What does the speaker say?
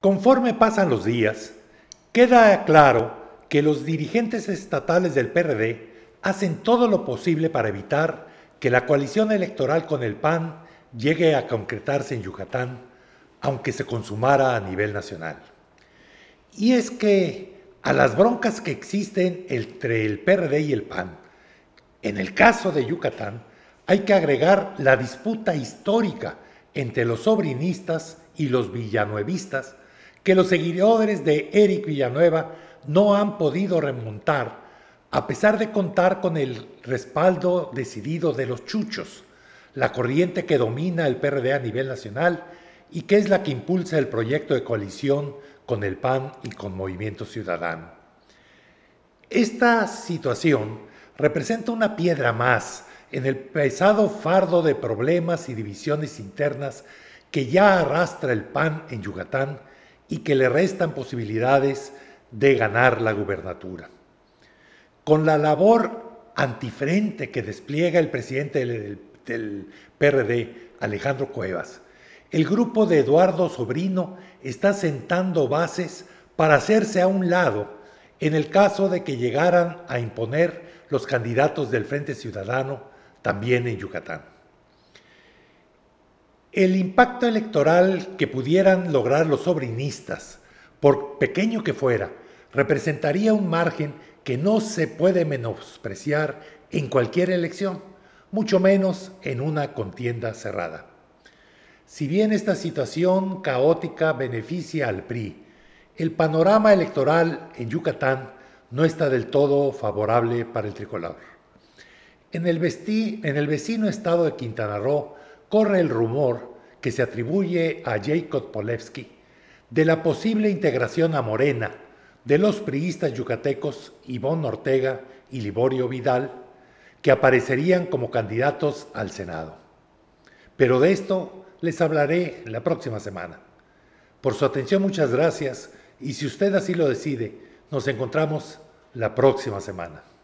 Conforme pasan los días, queda claro que los dirigentes estatales del PRD hacen todo lo posible para evitar que la coalición electoral con el PAN llegue a concretarse en Yucatán, aunque se consumara a nivel nacional. Y es que a las broncas que existen entre el PRD y el PAN, en el caso de Yucatán, hay que agregar la disputa histórica entre los sobrinistas y los villanuevistas que los seguidores de Eric Villanueva no han podido remontar, a pesar de contar con el respaldo decidido de los chuchos, la corriente que domina el PRD a nivel nacional y que es la que impulsa el proyecto de coalición con el PAN y con Movimiento Ciudadano. Esta situación representa una piedra más en el pesado fardo de problemas y divisiones internas que ya arrastra el PAN en Yucatán y que le restan posibilidades de ganar la gubernatura. Con la labor antifrente que despliega el presidente del, del PRD, Alejandro Cuevas, el grupo de Eduardo Sobrino está sentando bases para hacerse a un lado en el caso de que llegaran a imponer los candidatos del Frente Ciudadano también en Yucatán. El impacto electoral que pudieran lograr los sobrinistas, por pequeño que fuera, representaría un margen que no se puede menospreciar en cualquier elección, mucho menos en una contienda cerrada. Si bien esta situación caótica beneficia al PRI, el panorama electoral en Yucatán no está del todo favorable para el tricolor. En el, vecino estado de Quintana Roo, corre el rumor que se atribuye a Jacob Polewski de la posible integración a Morena de los priistas yucatecos Ivón Ortega y Liborio Vidal, que aparecerían como candidatos al Senado. Pero de esto les hablaré la próxima semana. Por su atención muchas gracias y si usted así lo decide, nos encontramos la próxima semana.